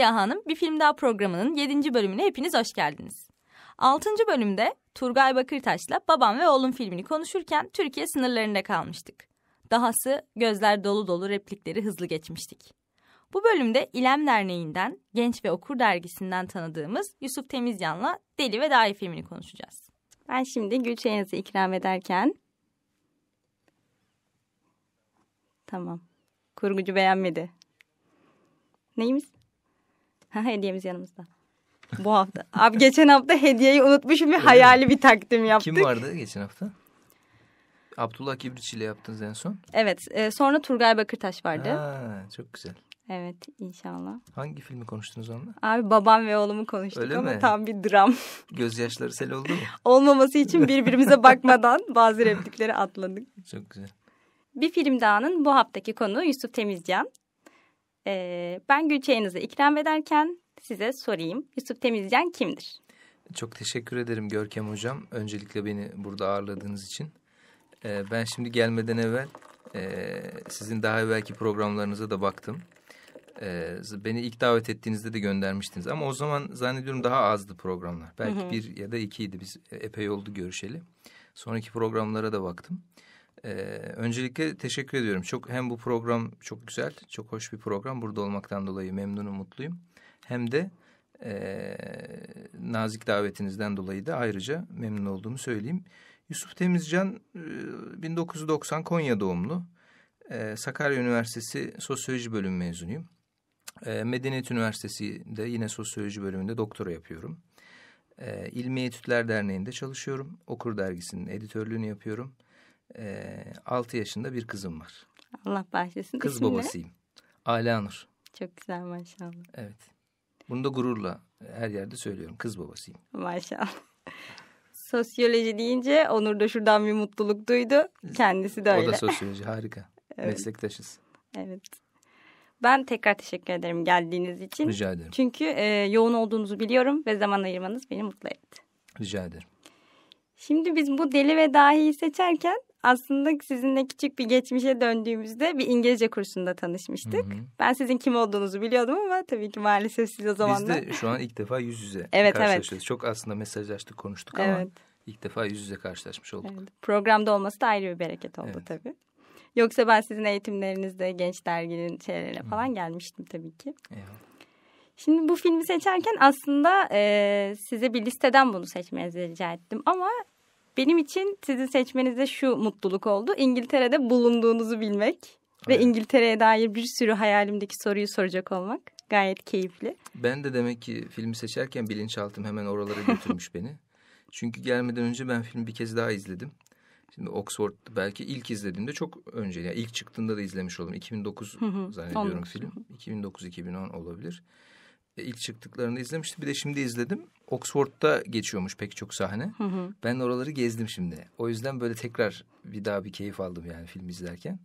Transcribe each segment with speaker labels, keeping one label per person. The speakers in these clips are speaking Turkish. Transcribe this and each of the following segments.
Speaker 1: Siyah Hanım Bir Film Daha programının 7. bölümüne hepiniz hoş geldiniz. 6. bölümde Turgay Bakırtaş'la Babam ve Oğlum filmini konuşurken Türkiye sınırlarında kalmıştık. Dahası gözler dolu dolu replikleri hızlı geçmiştik. Bu bölümde İlem Derneği'nden, Genç ve Okur Dergisi'nden tanıdığımız Yusuf Temizcan'la Deli ve Dahi filmini konuşacağız. Ben şimdi Gülçe'nizi ikram ederken... Tamam. Kurgucu beğenmedi. Neyimiz? Hediyemiz yanımızda. Bu hafta. Abi geçen hafta hediyeyi unutmuşum bir hayali bir takdim yaptık. Kim vardı geçen hafta?
Speaker 2: Abdullah Kibriç ile yaptınız en son.
Speaker 1: Evet. E, sonra Turgay Bakırtaş vardı. Ha, çok güzel. Evet inşallah. Hangi filmi konuştunuz onunla? Abi babam ve oğlumu konuştuk Öyle ama mi? tam bir dram.
Speaker 2: Gözyaşları sel oldu mu?
Speaker 1: Olmaması için birbirimize bakmadan bazı replikleri atladık. Çok güzel. Bir Film Dağı'nın bu haftaki konu Yusuf Temizcan. Ee, ben Gülçeğinize ikram ederken size sorayım. Yusuf Temizcan kimdir?
Speaker 2: Çok teşekkür ederim Görkem Hocam. Öncelikle beni burada ağırladığınız için. Ee, ben şimdi gelmeden evvel e, sizin daha evvelki programlarınıza da baktım. Ee, beni ilk davet ettiğinizde de göndermiştiniz. Ama o zaman zannediyorum daha azdı programlar. Belki hı hı. bir ya da ikiydi. Biz epey oldu görüşeli. Sonraki programlara da baktım. Ee, öncelikle teşekkür ediyorum. Çok hem bu program çok güzel, çok hoş bir program. Burada olmaktan dolayı memnunum, mutluyum. Hem de e, nazik davetinizden dolayı da ayrıca memnun olduğumu söyleyeyim. Yusuf Temizcan 1990 e, Konya doğumlu. Ee, Sakarya Üniversitesi Sosyoloji Bölümü mezunuyum. Ee, Medeniyet Üniversitesi'nde yine Sosyoloji Bölümünde doktora yapıyorum. Ee, İlmi Etütler Derneği'nde çalışıyorum. Okur Dergisi'nin editörlüğünü yapıyorum e, ee, 6 yaşında bir kızım var.
Speaker 1: Allah bağışlasın Kız İsmi babasıyım.
Speaker 2: Ne? Ala Nur.
Speaker 1: Çok güzel maşallah. Evet.
Speaker 2: Bunu da gururla her yerde söylüyorum. Kız babasıyım.
Speaker 1: Maşallah. Sosyoloji deyince Onur da şuradan bir mutluluk duydu. Kendisi de öyle. O da sosyoloji harika. evet. Meslektaşız. Evet. Ben tekrar teşekkür ederim geldiğiniz için. Rica ederim. Çünkü e, yoğun olduğunuzu biliyorum ve zaman ayırmanız beni mutlu etti. Rica ederim. Şimdi biz bu deli ve dahiyi seçerken aslında sizinle küçük bir geçmişe döndüğümüzde bir İngilizce kursunda tanışmıştık. Hı hı. Ben sizin kim olduğunuzu biliyordum ama tabii ki maalesef siz o zaman Biz de şu an ilk defa yüz yüze evet, karşılaşıyoruz. Evet.
Speaker 2: Çok aslında mesajlaştık, konuştuk evet. ama ilk defa yüz yüze karşılaşmış olduk.
Speaker 1: Evet. Programda olması da ayrı bir bereket oldu evet. tabii. Yoksa ben sizin eğitimlerinizde genç derginin şeylerine falan hı. gelmiştim tabii ki. Eyvallah. Şimdi bu filmi seçerken aslında e, size bir listeden bunu seçmenizi rica ettim ama benim için sizin seçmenizde şu mutluluk oldu. İngiltere'de bulunduğunuzu bilmek evet. ve İngiltere'ye dair bir sürü hayalimdeki soruyu soracak olmak gayet keyifli.
Speaker 2: Ben de demek ki filmi seçerken bilinçaltım hemen oralara götürmüş beni. Çünkü gelmeden önce ben filmi bir kez daha izledim. Şimdi Oxford belki ilk izlediğimde çok önce yani ilk çıktığında da izlemiş oldum. 2009 zannediyorum film. 2009-2010 olabilir. E, ilk çıktıklarını izlemiştim. Bir de şimdi izledim. Oxford'da geçiyormuş pek çok sahne. Hı hı. Ben oraları gezdim şimdi. O yüzden böyle tekrar bir daha bir keyif aldım yani film izlerken.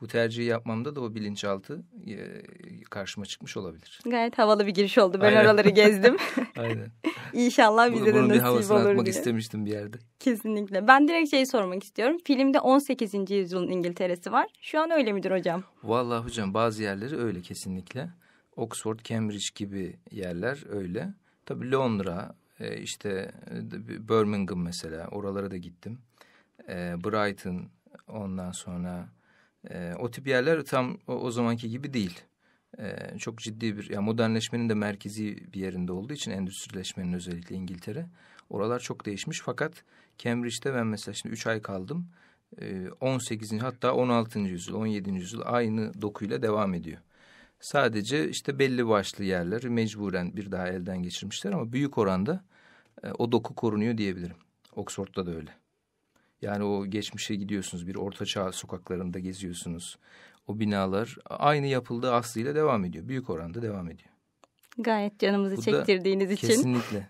Speaker 2: Bu tercihi yapmamda da o bilinçaltı e, karşıma çıkmış olabilir.
Speaker 1: Gayet havalı bir giriş oldu. Ben Aynen. oraları gezdim. Aynen. İnşallah bize de nasip olur Bunu bir atmak diye. istemiştim bir yerde. Kesinlikle. Ben direkt şey sormak istiyorum. Filmde 18. yüzyılın İngiltere'si var. Şu an öyle midir hocam?
Speaker 2: Vallahi hocam bazı yerleri öyle kesinlikle. Oxford, Cambridge gibi yerler öyle. Tabii Londra, e, işte e, Birmingham mesela oralara da gittim. E, Brighton ondan sonra o tip yerler tam o, zamanki gibi değil. çok ciddi bir ya modernleşmenin de merkezi bir yerinde olduğu için endüstrileşmenin özellikle İngiltere. Oralar çok değişmiş fakat Cambridge'de ben mesela şimdi üç ay kaldım. 18. hatta 16. yüzyıl 17. yüzyıl aynı dokuyla devam ediyor. Sadece işte belli başlı yerleri mecburen bir daha elden geçirmişler ama büyük oranda e, o doku korunuyor diyebilirim. Oxford'da da öyle. Yani o geçmişe gidiyorsunuz bir ortaçağ sokaklarında geziyorsunuz. O binalar aynı yapıldığı aslıyla devam ediyor. Büyük oranda devam ediyor.
Speaker 1: Gayet canımızı Bu çektirdiğiniz da, için. Kesinlikle.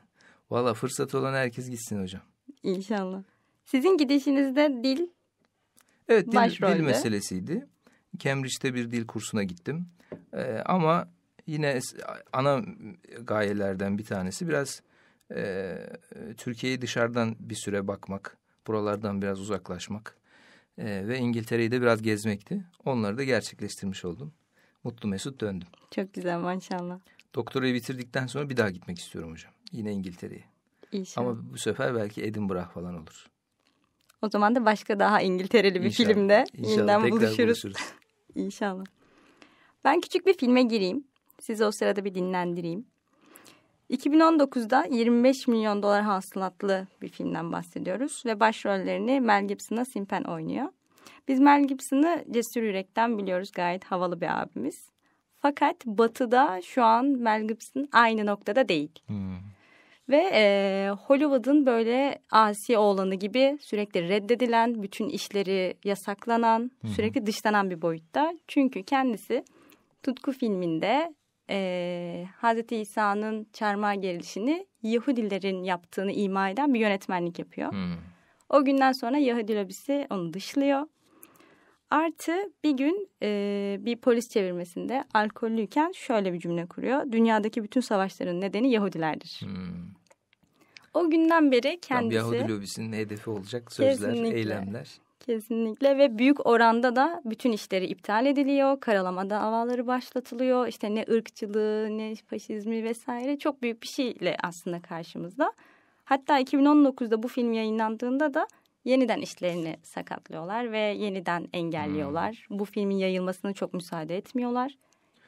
Speaker 2: Valla fırsat olan herkes gitsin hocam.
Speaker 1: İnşallah. Sizin gidişinizde dil Evet dil, Başrolde. dil
Speaker 2: meselesiydi. Cambridge'de bir dil kursuna gittim. E, ama yine ana gayelerden bir tanesi biraz e, Türkiye'yi dışarıdan bir süre bakmak, buralardan biraz uzaklaşmak e, ve İngiltere'yi de biraz gezmekti. Onları da gerçekleştirmiş oldum. Mutlu mesut döndüm.
Speaker 1: Çok güzel maşallah.
Speaker 2: Doktorayı bitirdikten sonra bir daha gitmek istiyorum hocam. Yine İngiltere'ye.
Speaker 1: İnşallah. Ama
Speaker 2: bu sefer belki Edinburgh falan olur.
Speaker 1: O zaman da başka daha İngiltereli bir İnşallah. filmde inşallah yeniden buluşuruz. buluşuruz. İnşallah. Ben küçük bir filme gireyim. Sizi o sırada bir dinlendireyim. 2019'da 25 milyon dolar hasılatlı bir filmden bahsediyoruz ve başrollerini Mel Gibson'a Simpen oynuyor. Biz Mel Gibson'ı Cesur Yürek'ten biliyoruz gayet havalı bir abimiz. Fakat batıda şu an Mel Gibson aynı noktada değil. Hmm. Ve e, Hollywood'un böyle asi oğlanı gibi sürekli reddedilen, bütün işleri yasaklanan, Hı -hı. sürekli dışlanan bir boyutta. Çünkü kendisi Tutku filminde e, Hazreti İsa'nın çarmıha gerilişini Yahudilerin yaptığını ima eden bir yönetmenlik yapıyor. Hı -hı. O günden sonra Yahudi lobisi onu dışlıyor. Artı bir gün e, bir polis çevirmesinde alkollüyken şöyle bir cümle kuruyor. Dünyadaki bütün savaşların nedeni Yahudilerdir. Hmm. O günden beri kendisi... Tam Yahudi
Speaker 2: lobisinin hedefi olacak sözler, kesinlikle, eylemler.
Speaker 1: Kesinlikle ve büyük oranda da bütün işleri iptal ediliyor. Karalama davaları başlatılıyor. İşte ne ırkçılığı ne faşizmi vesaire çok büyük bir şeyle aslında karşımızda. Hatta 2019'da bu film yayınlandığında da yeniden işlerini sakatlıyorlar ve yeniden engelliyorlar. Hmm. Bu filmin yayılmasına çok müsaade etmiyorlar.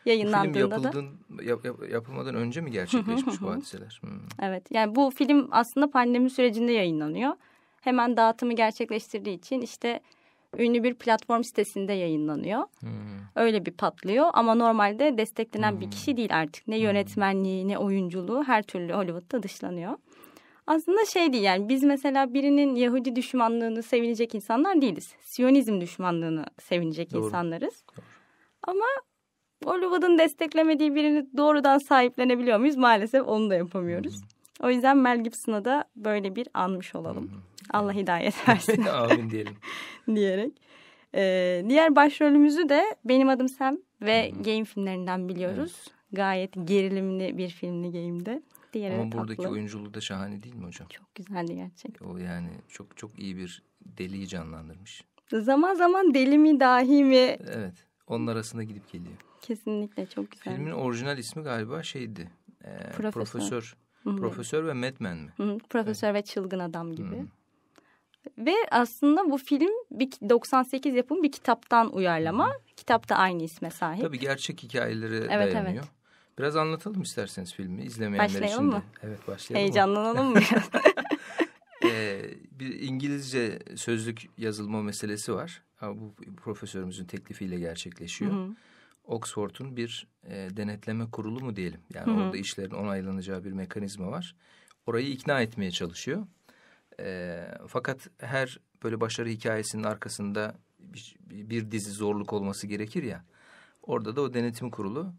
Speaker 1: Yayınlandığında bu film
Speaker 2: da yap, yap, yapılmadan önce mi gerçekleşmiş bu hadiseler? Hmm.
Speaker 1: Evet. Yani bu film aslında pandemi sürecinde yayınlanıyor. Hemen dağıtımı gerçekleştirdiği için işte ünlü bir platform sitesinde yayınlanıyor. Hmm. Öyle bir patlıyor ama normalde desteklenen hmm. bir kişi değil artık. Ne hmm. yönetmenliği ne oyunculuğu her türlü Hollywood'da dışlanıyor aslında şey değil yani biz mesela birinin Yahudi düşmanlığını sevinecek insanlar değiliz. Siyonizm düşmanlığını sevinecek Doğru. insanlarız. Doğru. Ama Hollywood'un desteklemediği birini doğrudan sahiplenebiliyor muyuz? Maalesef onu da yapamıyoruz. Hı-hı. O yüzden Mel Gibson'a da böyle bir anmış olalım. Hı-hı. Allah hidayet versin.
Speaker 2: Amin diyelim.
Speaker 1: Diyerek. Ee, diğer başrolümüzü de Benim Adım Sam ve Hı-hı. Game filmlerinden biliyoruz. Evet. Gayet gerilimli bir filmli Game'de. Diğeri Ama buradaki tatlı.
Speaker 2: oyunculuğu da şahane değil mi hocam? Çok
Speaker 1: güzeldi gerçekten. O yani
Speaker 2: çok çok iyi bir deliyi canlandırmış.
Speaker 1: Zaman zaman deli mi dahi mi?
Speaker 2: Evet. Onun arasında gidip geliyor.
Speaker 1: Kesinlikle çok güzel. Filmin
Speaker 2: orijinal ismi galiba şeydi. E, profesör. Profesör, Hı-hı. profesör ve Madman mi?
Speaker 1: Hı-hı. Profesör evet. ve çılgın adam gibi. Hı-hı. Ve aslında bu film bir 98 yapım bir kitaptan uyarlama. Hı-hı. Kitap da aynı isme sahip. Tabii
Speaker 2: gerçek hikayelere evet, dayanıyor. Evet. Biraz anlatalım isterseniz filmi izlemeyenler için Başlayalım Mı? Evet başlayalım. Heyecanlanalım mı? ee, bir İngilizce sözlük yazılma meselesi var. Ama Bu profesörümüzün teklifiyle gerçekleşiyor. Oxford'un bir e, denetleme kurulu mu diyelim. Yani hı hı. orada işlerin onaylanacağı bir mekanizma var. Orayı ikna etmeye çalışıyor. E, fakat her böyle başarı hikayesinin arkasında bir, bir dizi zorluk olması gerekir ya. Orada da o denetim kurulu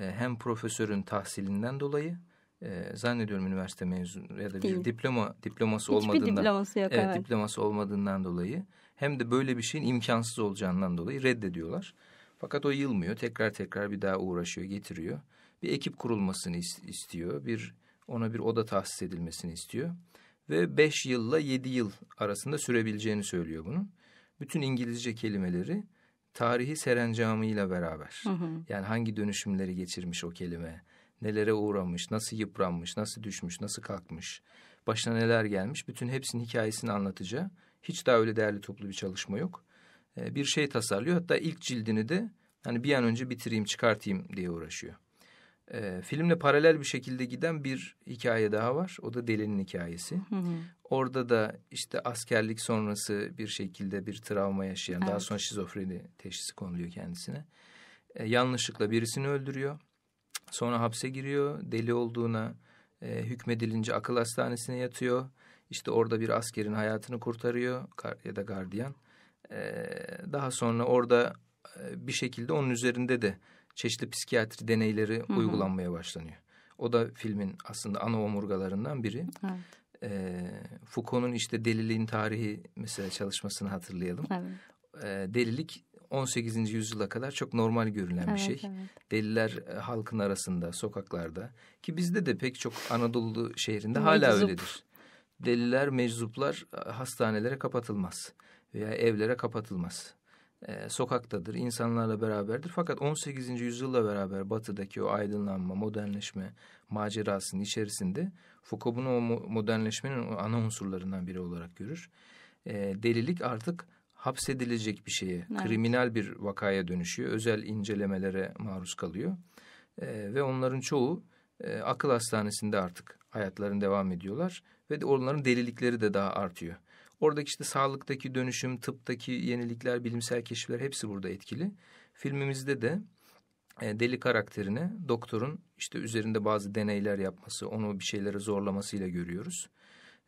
Speaker 2: e, hem profesörün tahsilinden dolayı e, zannediyorum üniversite mezunu ya da bir Değil. diploma diploması Hiçbir olmadığından diploması yok, evet, evet. diploması olmadığından dolayı hem de böyle bir şeyin imkansız olacağından dolayı reddediyorlar. Fakat o yılmıyor. Tekrar tekrar bir daha uğraşıyor, getiriyor. Bir ekip kurulmasını istiyor. Bir ona bir oda tahsis edilmesini istiyor ve beş yılla yedi yıl arasında sürebileceğini söylüyor bunun. Bütün İngilizce kelimeleri tarihi serencamıyla beraber. Hı hı. Yani hangi dönüşümleri geçirmiş o kelime, nelere uğramış, nasıl yıpranmış, nasıl düşmüş, nasıl kalkmış, başına neler gelmiş, bütün hepsinin hikayesini anlatacağı hiç daha öyle değerli toplu bir çalışma yok. Ee, bir şey tasarlıyor. Hatta ilk cildini de hani bir an önce bitireyim, çıkartayım diye uğraşıyor. E, filmle paralel bir şekilde giden bir hikaye daha var. O da delinin hikayesi. Hı hı. Orada da işte askerlik sonrası bir şekilde bir travma yaşayan, evet. daha sonra şizofreni teşhisi konuluyor kendisine. E, yanlışlıkla birisini öldürüyor. Sonra hapse giriyor. Deli olduğuna e, hükmedilince akıl hastanesine yatıyor. İşte orada bir askerin hayatını kurtarıyor ya da gardiyan. E, daha sonra orada e, bir şekilde onun üzerinde de çeşitli psikiyatri deneyleri Hı-hı. uygulanmaya başlanıyor. O da filmin aslında ana omurgalarından biri. Evet. E, Foucault'un işte deliliğin tarihi mesela çalışmasını hatırlayalım. Evet. E, delilik 18. yüzyıla kadar çok normal görülen evet, bir şey. Evet. Deliler e, halkın arasında, sokaklarda ki bizde de pek çok Anadolu şehrinde hala öyledir. Deliler, meczuplar e, hastanelere kapatılmaz veya evlere kapatılmaz e, sokaktadır, insanlarla beraberdir. Fakat 18. yüzyılla beraber batıdaki o aydınlanma, modernleşme macerasının içerisinde Foucault bunu o modernleşmenin ana unsurlarından biri olarak görür. E, delilik artık hapsedilecek bir şeye, evet. kriminal bir vakaya dönüşüyor. Özel incelemelere maruz kalıyor. E, ve onların çoğu e, akıl hastanesinde artık hayatlarını devam ediyorlar. Ve de onların delilikleri de daha artıyor. Oradaki işte sağlıktaki dönüşüm, tıptaki yenilikler, bilimsel keşifler hepsi burada etkili. Filmimizde de e, deli karakterine doktorun işte üzerinde bazı deneyler yapması, onu bir şeylere zorlamasıyla görüyoruz.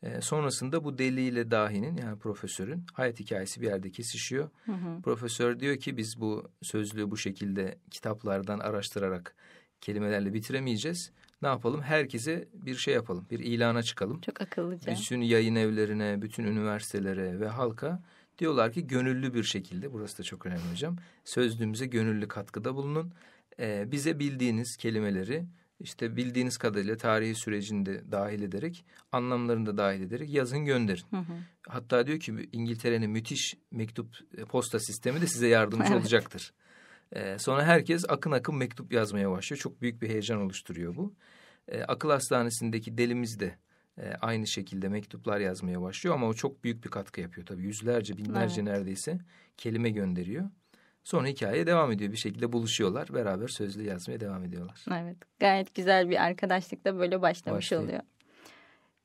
Speaker 2: E, sonrasında bu deliyle dahinin yani profesörün hayat hikayesi bir yerde kesişiyor. Hı hı. Profesör diyor ki biz bu sözlüğü bu şekilde kitaplardan araştırarak kelimelerle bitiremeyeceğiz ne yapalım? Herkese bir şey yapalım, bir ilana çıkalım. Çok akıllıca. Bütün yayın evlerine, bütün üniversitelere ve halka diyorlar ki gönüllü bir şekilde, burası da çok önemli hocam, sözlüğümüze gönüllü katkıda bulunun. Ee, bize bildiğiniz kelimeleri işte bildiğiniz kadarıyla tarihi sürecinde dahil ederek, anlamlarını da dahil ederek yazın gönderin. Hı hı. Hatta diyor ki İngiltere'nin müthiş mektup e, posta sistemi de size yardımcı evet. olacaktır. E, sonra herkes akın akın mektup yazmaya başlıyor. Çok büyük bir heyecan oluşturuyor bu. E, akıl hastanesindeki delimiz de e, aynı şekilde mektuplar yazmaya başlıyor ama o çok büyük bir katkı yapıyor tabii. Yüzlerce, binlerce evet. neredeyse kelime gönderiyor. Sonra hikaye devam ediyor. Bir şekilde buluşuyorlar. Beraber sözlü yazmaya devam ediyorlar.
Speaker 1: Evet. Gayet güzel bir arkadaşlık da böyle başlamış Başlayayım. oluyor.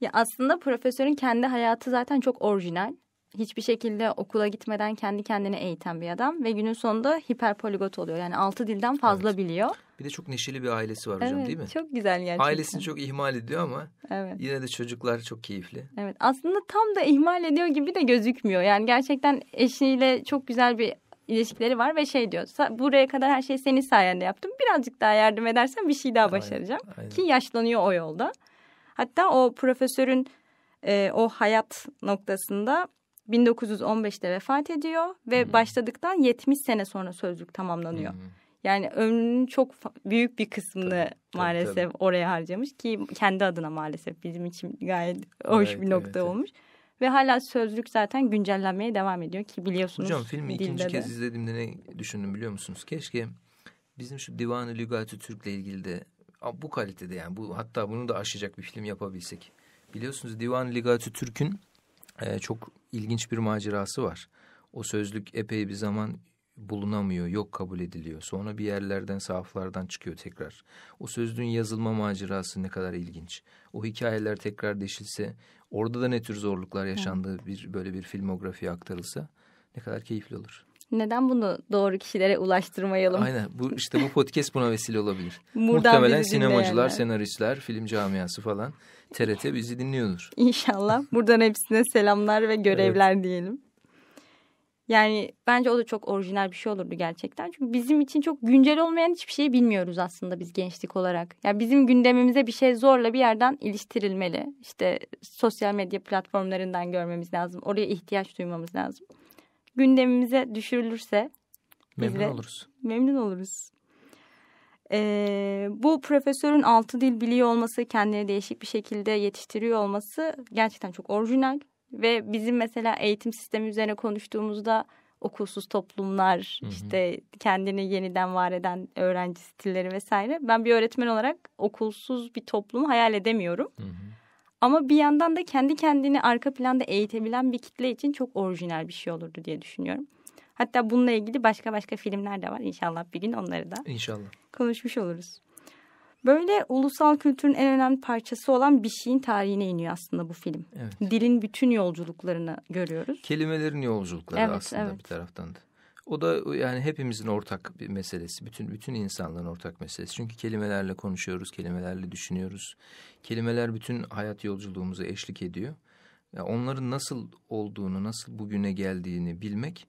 Speaker 1: Ya aslında profesörün kendi hayatı zaten çok orijinal hiçbir şekilde okula gitmeden kendi kendini eğiten bir adam ve günün sonunda hiperpoligot oluyor. Yani altı dilden fazla evet. biliyor.
Speaker 2: Bir de çok neşeli bir ailesi var evet, hocam değil mi? Çok
Speaker 1: güzel gerçekten. Ailesini
Speaker 2: çok ihmal ediyor ama evet. yine de çocuklar çok keyifli.
Speaker 1: Evet aslında tam da ihmal ediyor gibi de gözükmüyor. Yani gerçekten eşiyle çok güzel bir ilişkileri var ve şey diyor buraya kadar her şeyi senin sayende yaptım birazcık daha yardım edersen bir şey daha başaracağım aynen, aynen. ki yaşlanıyor o yolda. Hatta o profesörün e, o hayat noktasında 1915'te vefat ediyor ve hı başladıktan 70 sene sonra sözlük tamamlanıyor. hı Yani ömrünün çok büyük bir kısmını tabii, maalesef tabii. oraya harcamış ki kendi adına maalesef bizim için gayet hoş evet, bir nokta evet, olmuş. Evet. Ve hala sözlük zaten güncellenmeye devam ediyor ki biliyorsunuz. Hocam filmi ikinci kez de.
Speaker 2: izlediğimde ne düşündüm biliyor musunuz? Keşke bizim şu Divan-ı Lügat-ı Türk'le ilgili de bu kalitede yani bu hatta bunu da aşacak bir film yapabilsek. Biliyorsunuz Divan-ı Lügat-ı Türk'ün e, çok ilginç bir macerası var. O sözlük epey bir zaman bulunamıyor, yok kabul ediliyor. Sonra bir yerlerden, sahaflardan çıkıyor tekrar. O sözlüğün yazılma macerası ne kadar ilginç. O hikayeler tekrar deşilse, orada da ne tür zorluklar yaşandığı bir böyle bir filmografiye aktarılsa ne kadar keyifli olur.
Speaker 1: Neden bunu doğru kişilere ulaştırmayalım? Aynen.
Speaker 2: Bu işte bu podcast buna vesile olabilir. Muhtemelen sinemacılar, senaristler, film camiası falan TRT bizi dinliyordur.
Speaker 1: İnşallah. Buradan hepsine selamlar ve görevler evet. diyelim. Yani bence o da çok orijinal bir şey olurdu gerçekten. Çünkü bizim için çok güncel olmayan hiçbir şeyi bilmiyoruz aslında biz gençlik olarak. Yani bizim gündemimize bir şey zorla bir yerden iliştirilmeli. İşte sosyal medya platformlarından görmemiz lazım. Oraya ihtiyaç duymamız lazım gündemimize düşürülürse memnun de, oluruz. Memnun oluruz. Ee, bu profesörün altı dil biliyor olması, kendini değişik bir şekilde yetiştiriyor olması gerçekten çok orijinal. Ve bizim mesela eğitim sistemi üzerine konuştuğumuzda okulsuz toplumlar, hı hı. işte kendini yeniden var eden öğrenci stilleri vesaire. Ben bir öğretmen olarak okulsuz bir toplumu hayal edemiyorum. Hı hı. Ama bir yandan da kendi kendini arka planda eğitebilen bir kitle için çok orijinal bir şey olurdu diye düşünüyorum. Hatta bununla ilgili başka başka filmler de var. İnşallah bir gün onları da İnşallah. konuşmuş oluruz. Böyle ulusal kültürün en önemli parçası olan bir şeyin tarihine iniyor aslında bu film. Evet. Dilin bütün yolculuklarını görüyoruz.
Speaker 2: Kelimelerin yolculukları evet, aslında evet. bir taraftan da. O da e, yani hepimizin ortak bir meselesi. Bütün bütün insanların ortak meselesi. Çünkü kelimelerle konuşuyoruz, kelimelerle düşünüyoruz. Kelimeler bütün hayat yolculuğumuzu eşlik ediyor. Yani onların nasıl olduğunu, nasıl bugüne geldiğini bilmek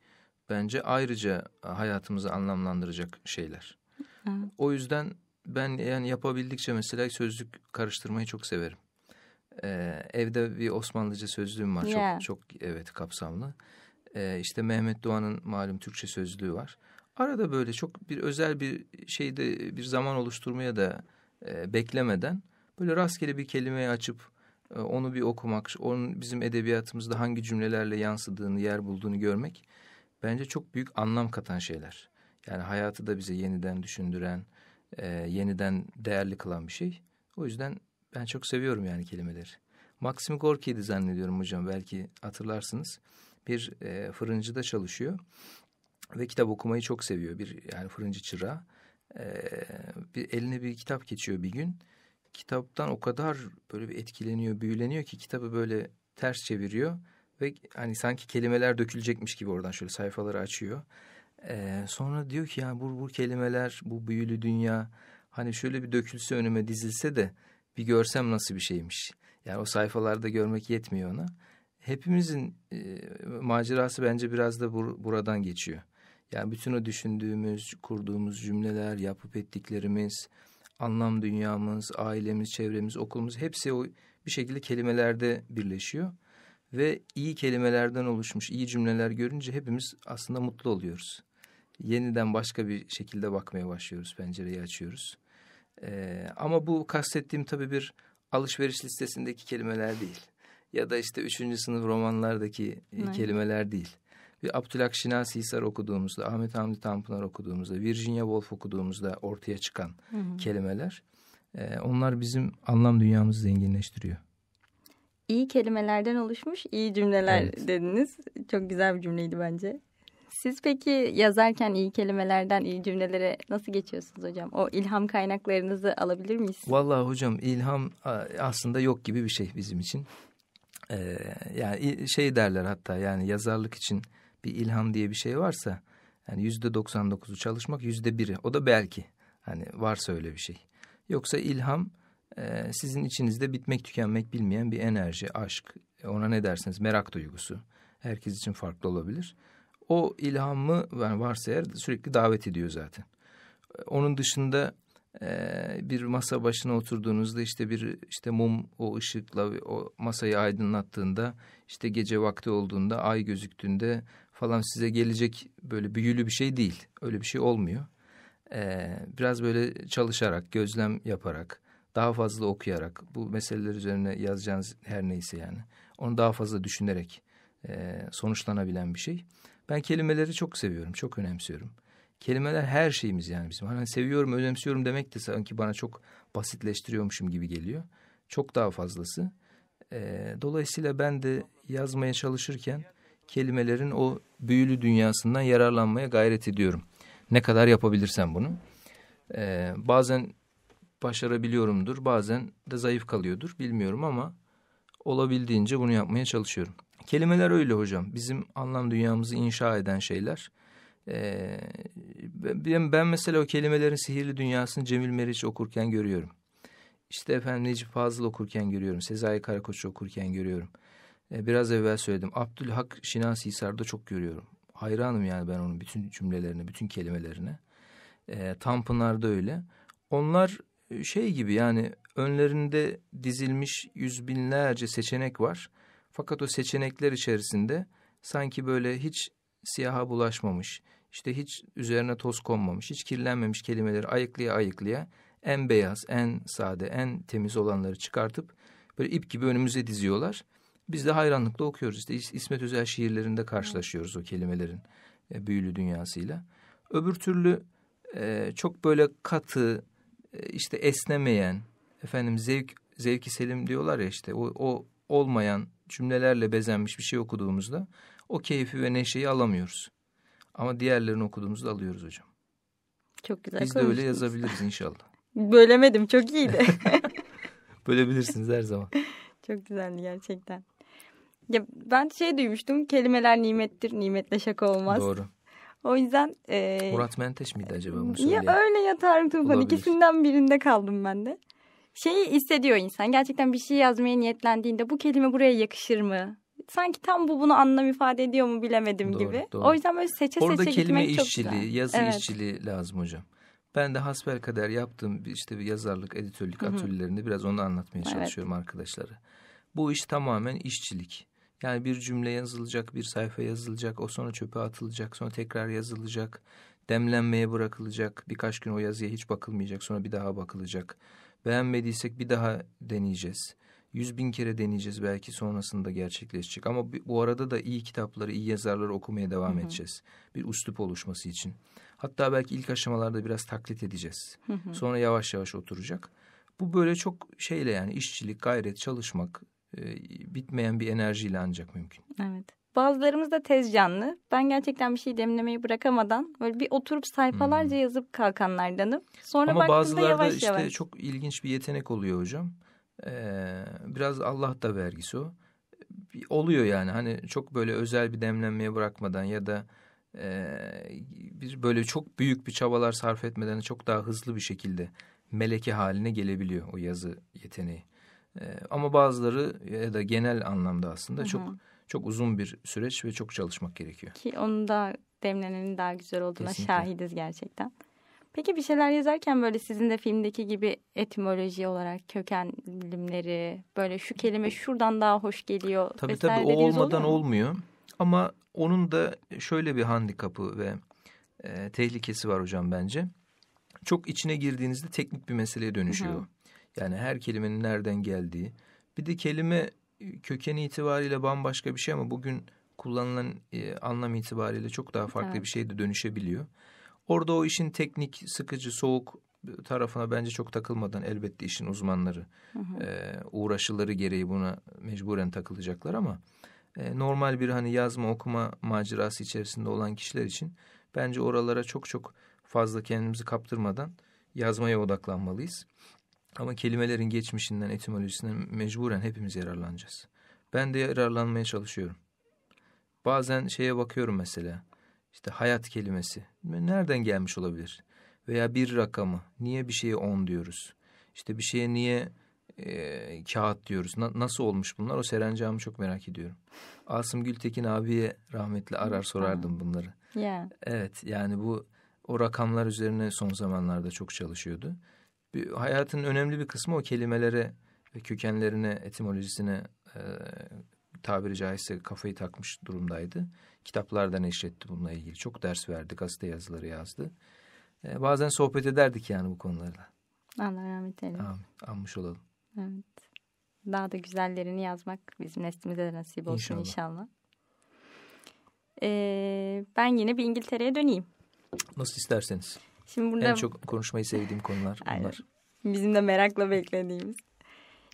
Speaker 2: bence ayrıca hayatımızı anlamlandıracak şeyler. Evet. O yüzden ben yani yapabildikçe mesela sözlük karıştırmayı çok severim. Ee, evde bir Osmanlıca sözlüğüm var. Yeah. Çok çok evet kapsamlı. Ee, işte Mehmet Doğan'ın malum Türkçe sözlüğü var. Arada böyle çok bir özel bir şeyde bir zaman oluşturmaya da e, beklemeden böyle rastgele bir kelimeyi açıp e, onu bir okumak, onun bizim edebiyatımızda hangi cümlelerle yansıdığını, yer bulduğunu görmek bence çok büyük anlam katan şeyler. Yani hayatı da bize yeniden düşündüren, e, yeniden değerli kılan bir şey. O yüzden ben çok seviyorum yani kelimeleri. Maxim Gorki'ydi zannediyorum hocam belki hatırlarsınız bir e, fırıncıda çalışıyor ve kitap okumayı çok seviyor bir yani fırıncı çırağı. E, bir eline bir kitap geçiyor bir gün. Kitaptan o kadar böyle bir etkileniyor, büyüleniyor ki kitabı böyle ters çeviriyor ve hani sanki kelimeler dökülecekmiş gibi oradan şöyle sayfaları açıyor. Ee, sonra diyor ki yani bu, bu kelimeler, bu büyülü dünya hani şöyle bir dökülse önüme dizilse de bir görsem nasıl bir şeymiş. Yani o sayfalarda görmek yetmiyor ona hepimizin e, macerası bence biraz da bur buradan geçiyor. Yani bütün o düşündüğümüz, kurduğumuz cümleler, yapıp ettiklerimiz, anlam dünyamız, ailemiz, çevremiz, okulumuz hepsi o bir şekilde kelimelerde birleşiyor. Ve iyi kelimelerden oluşmuş iyi cümleler görünce hepimiz aslında mutlu oluyoruz. Yeniden başka bir şekilde bakmaya başlıyoruz, pencereyi açıyoruz. Ee, ama bu kastettiğim tabii bir alışveriş listesindeki kelimeler değil ya da işte üçüncü sınıf romanlardaki e, Aynen. kelimeler değil. Bir Abdülhak Şinasi Hisar okuduğumuzda, Ahmet Hamdi Tanpınar okuduğumuzda, Virginia Woolf okuduğumuzda ortaya çıkan hı hı. kelimeler. E, onlar bizim anlam dünyamızı zenginleştiriyor.
Speaker 1: İyi kelimelerden oluşmuş iyi cümleler evet. dediniz. Çok güzel bir cümleydi bence. Siz peki yazarken iyi kelimelerden iyi cümlelere nasıl geçiyorsunuz hocam? O ilham kaynaklarınızı alabilir miyiz?
Speaker 2: Vallahi hocam ilham aslında yok gibi bir şey bizim için e, yani şey derler hatta yani yazarlık için bir ilham diye bir şey varsa yani yüzde 99'u çalışmak yüzde biri o da belki hani varsa öyle bir şey. Yoksa ilham e, sizin içinizde bitmek tükenmek bilmeyen bir enerji, aşk e, ona ne dersiniz merak duygusu herkes için farklı olabilir. O ilhamı yani varsa eğer sürekli davet ediyor zaten. Onun dışında ee, bir masa başına oturduğunuzda işte bir işte mum o ışıkla o masayı aydınlattığında işte gece vakti olduğunda ay gözüktüğünde falan size gelecek böyle büyülü bir şey değil. Öyle bir şey olmuyor. Ee, biraz böyle çalışarak, gözlem yaparak, daha fazla okuyarak bu meseleler üzerine yazacağınız her neyse yani onu daha fazla düşünerek e, sonuçlanabilen bir şey. Ben kelimeleri çok seviyorum, çok önemsiyorum kelimeler her şeyimiz yani bizim. Hani seviyorum, önemsiyorum demek de sanki bana çok basitleştiriyormuşum gibi geliyor. Çok daha fazlası. E, dolayısıyla ben de yazmaya çalışırken kelimelerin o büyülü dünyasından yararlanmaya gayret ediyorum. Ne kadar yapabilirsem bunu. E, bazen başarabiliyorumdur, bazen de zayıf kalıyordur bilmiyorum ama olabildiğince bunu yapmaya çalışıyorum. Kelimeler öyle hocam. Bizim anlam dünyamızı inşa eden şeyler. Ee, ben, mesela o kelimelerin sihirli dünyasını Cemil Meriç okurken görüyorum. İşte efendim Necip Fazıl okurken görüyorum. Sezai Karakoç okurken görüyorum. Ee, biraz evvel söyledim. Abdülhak Şinas Hisar'da çok görüyorum. Hayranım yani ben onun bütün cümlelerine, bütün kelimelerine. Ee, Tanpınar'da öyle. Onlar şey gibi yani önlerinde dizilmiş yüz binlerce seçenek var. Fakat o seçenekler içerisinde sanki böyle hiç siyaha bulaşmamış, işte hiç üzerine toz konmamış, hiç kirlenmemiş kelimeleri ayıklaya ayıklaya en beyaz, en sade, en temiz olanları çıkartıp böyle ip gibi önümüze diziyorlar. Biz de hayranlıkla okuyoruz. İşte İsmet Özel şiirlerinde karşılaşıyoruz o kelimelerin e, büyülü dünyasıyla. Öbür türlü e, çok böyle katı, e, işte esnemeyen, efendim zevk zevki selim diyorlar ya işte o, o olmayan cümlelerle bezenmiş bir şey okuduğumuzda o keyfi ve neşeyi alamıyoruz. Ama diğerlerini okuduğumuzda alıyoruz hocam.
Speaker 1: Çok güzel Biz de öyle yazabiliriz inşallah. Bölemedim çok iyiydi.
Speaker 2: Bölebilirsiniz her zaman.
Speaker 1: Çok güzeldi gerçekten. Ya ben şey duymuştum kelimeler nimettir nimetle şaka olmaz. Doğru. O yüzden... E, Murat
Speaker 2: Menteş miydi acaba bu söyleyen? Ya öyle
Speaker 1: ya Tarık Tufan ikisinden birinde kaldım ben de. Şeyi hissediyor insan gerçekten bir şey yazmaya niyetlendiğinde bu kelime buraya yakışır mı? sanki tam bu bunu anlam ifade ediyor mu bilemedim doğru, gibi. Doğru. O yüzden böyle seçe Orada seçe gitmek işçiliği, çok güzel. kelime işçiliği, yazı evet.
Speaker 2: işçiliği lazım hocam. Ben de hasbel kadar yaptığım işte bir yazarlık, editörlük Hı-hı. atölyelerinde biraz onu anlatmaya evet. çalışıyorum arkadaşlara. Bu iş tamamen işçilik. Yani bir cümle yazılacak, bir sayfa yazılacak, o sonra çöpe atılacak, sonra tekrar yazılacak, demlenmeye bırakılacak, birkaç gün o yazıya hiç bakılmayacak, sonra bir daha bakılacak. Beğenmediysek bir daha deneyeceğiz yüz bin kere deneyeceğiz belki sonrasında gerçekleşecek. Ama bu arada da iyi kitapları, iyi yazarları okumaya devam hı hı. edeceğiz. Bir üslup oluşması için. Hatta belki ilk aşamalarda biraz taklit edeceğiz. Hı hı. Sonra yavaş yavaş oturacak. Bu böyle çok şeyle yani işçilik, gayret, çalışmak e, bitmeyen bir enerjiyle ancak mümkün.
Speaker 1: Evet. Bazılarımız da tez canlı. Ben gerçekten bir şey demlemeyi bırakamadan böyle bir oturup sayfalarca hmm. yazıp kalkanlardanım. Sonra Ama bazılarda yavaş işte yavaş.
Speaker 2: çok ilginç bir yetenek oluyor hocam. Ee, biraz Allah da vergisi o. Oluyor yani hani çok böyle özel bir demlenmeye bırakmadan ya da e, bir böyle çok büyük bir çabalar sarf etmeden çok daha hızlı bir şekilde meleki haline gelebiliyor o yazı yeteneği. Ee, ama bazıları ya da genel anlamda aslında Hı-hı. çok çok uzun bir süreç ve çok çalışmak gerekiyor.
Speaker 1: Ki onu da demlenenin daha güzel olduğuna Kesinlikle. şahidiz gerçekten. Peki bir şeyler yazarken böyle sizin de filmdeki gibi etimoloji olarak köken bilimleri böyle şu kelime şuradan daha hoş geliyor. Tabii tabii o olmadan
Speaker 2: olmuyor. Ama onun da şöyle bir handikapı ve e, tehlikesi var hocam bence. Çok içine girdiğinizde teknik bir meseleye dönüşüyor. Hı hı. Yani her kelimenin nereden geldiği. Bir de kelime e, kökeni itibariyle bambaşka bir şey ama bugün kullanılan e, anlam itibariyle çok daha farklı evet. bir şey de dönüşebiliyor. Orada o işin teknik, sıkıcı, soğuk tarafına bence çok takılmadan elbette işin uzmanları hı hı. E, uğraşıları gereği buna mecburen takılacaklar ama e, normal bir hani yazma okuma macerası içerisinde olan kişiler için bence oralara çok çok fazla kendimizi kaptırmadan yazmaya odaklanmalıyız. Ama kelimelerin geçmişinden, etimolojisinden mecburen hepimiz yararlanacağız. Ben de yararlanmaya çalışıyorum. Bazen şeye bakıyorum mesela. İşte hayat kelimesi nereden gelmiş olabilir? Veya bir rakamı niye bir şeye on diyoruz? İşte bir şeye niye e, kağıt diyoruz. Na, nasıl olmuş bunlar? O serencamı çok merak ediyorum. Asım Gültekin abiye rahmetli arar sorardım bunları. Yeah. Evet yani bu o rakamlar üzerine son zamanlarda çok çalışıyordu. Bir, hayatın önemli bir kısmı o kelimelere ve kökenlerine, etimolojisine e, tabiri caizse kafayı takmış durumdaydı kitaplardan eşitti bununla ilgili. Çok ders verdi, gazete yazıları yazdı. E, bazen sohbet ederdik yani bu konularla.
Speaker 1: Allah rahmet eylesin.
Speaker 2: Amin. Anmış olalım.
Speaker 1: Evet. Daha da güzellerini yazmak bizim neslimize de nasip olsun inşallah. inşallah. Ee, ben yine bir İngiltere'ye döneyim.
Speaker 2: Nasıl isterseniz. Şimdi burada... En çok konuşmayı sevdiğim konular
Speaker 1: bunlar. Aynen. Bizim de merakla beklediğimiz.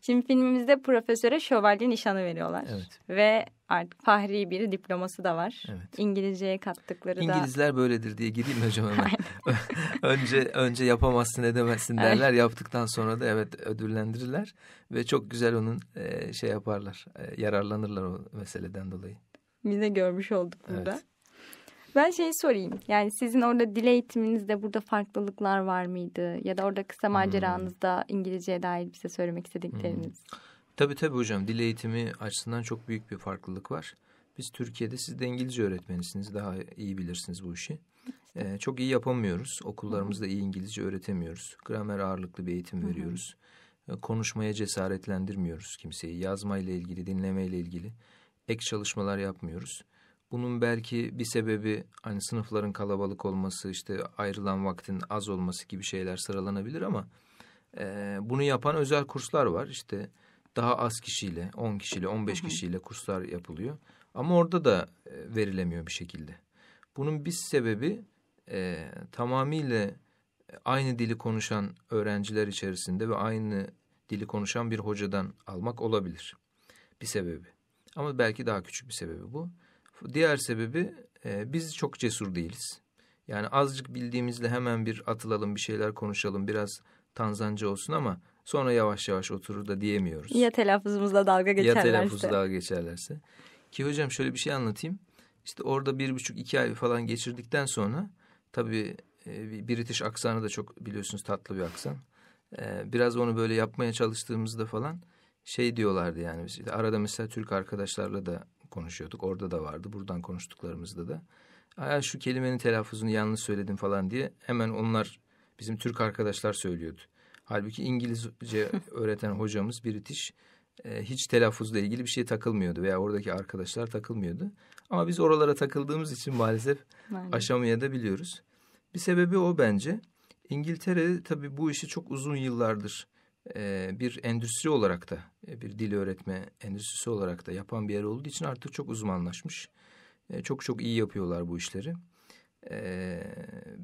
Speaker 1: Şimdi filmimizde profesöre şövalye nişanı veriyorlar. Evet. Ve artık fahri bir diploması da var. Evet. İngilizceye kattıkları İngilizler da.
Speaker 2: İngilizler böyledir diye gireyim mi hocam hemen? önce önce yapamazsın edemezsin derler. Evet. Yaptıktan sonra da evet ödüllendirirler. Ve çok güzel onun e, şey yaparlar. E, yararlanırlar o meseleden dolayı.
Speaker 1: Biz de görmüş olduk burada. Evet. Ben şeyi sorayım. Yani sizin orada dil eğitiminizde burada farklılıklar var mıydı? Ya da orada kısa hmm. maceranızda hmm. İngilizceye dair bize söylemek istedikleriniz. Hmm.
Speaker 2: Tabii tabii hocam. Dil eğitimi açısından çok büyük bir farklılık var. Biz Türkiye'de siz de İngilizce öğretmenisiniz. Daha iyi bilirsiniz bu işi. Ee, çok iyi yapamıyoruz. Okullarımızda iyi İngilizce öğretemiyoruz. Gramer ağırlıklı bir eğitim veriyoruz. Ee, konuşmaya cesaretlendirmiyoruz kimseyi. Yazmayla ilgili, dinlemeyle ilgili ek çalışmalar yapmıyoruz. Bunun belki bir sebebi hani sınıfların kalabalık olması, işte ayrılan vaktin az olması gibi şeyler sıralanabilir ama e, bunu yapan özel kurslar var. İşte daha az kişiyle, 10 kişiyle, 15 kişiyle kurslar yapılıyor. Ama orada da e, verilemiyor bir şekilde. Bunun bir sebebi e, tamamıyla aynı dili konuşan öğrenciler içerisinde ve aynı dili konuşan bir hocadan almak olabilir. Bir sebebi. Ama belki daha küçük bir sebebi bu. Diğer sebebi e, biz çok cesur değiliz. Yani azıcık bildiğimizle hemen bir atılalım bir şeyler konuşalım biraz Tanzancı olsun ama sonra yavaş yavaş oturur da diyemiyoruz.
Speaker 1: Ya telaffuzumuzla dalga geçerlerse. Ya telaffuzla
Speaker 2: dalga geçerlerse. Ki hocam şöyle bir şey anlatayım. İşte orada bir buçuk iki ay falan geçirdikten sonra tabii e, British aksanı da çok biliyorsunuz tatlı bir aksan. E, biraz onu böyle yapmaya çalıştığımızda falan şey diyorlardı yani biz. arada mesela Türk arkadaşlarla da konuşuyorduk. Orada da vardı. Buradan konuştuklarımızda da. Aya şu kelimenin telaffuzunu yanlış söyledim falan diye hemen onlar bizim Türk arkadaşlar söylüyordu. Halbuki İngilizce öğreten hocamız British e, hiç telaffuzla ilgili bir şey takılmıyordu veya oradaki arkadaşlar takılmıyordu. Ama biz oralara takıldığımız için maalesef aşamaya da biliyoruz. Bir sebebi o bence. İngiltere tabii bu işi çok uzun yıllardır bir endüstri olarak da bir dil öğretme endüstrisi olarak da yapan bir yer olduğu için artık çok uzmanlaşmış. Çok çok iyi yapıyorlar bu işleri.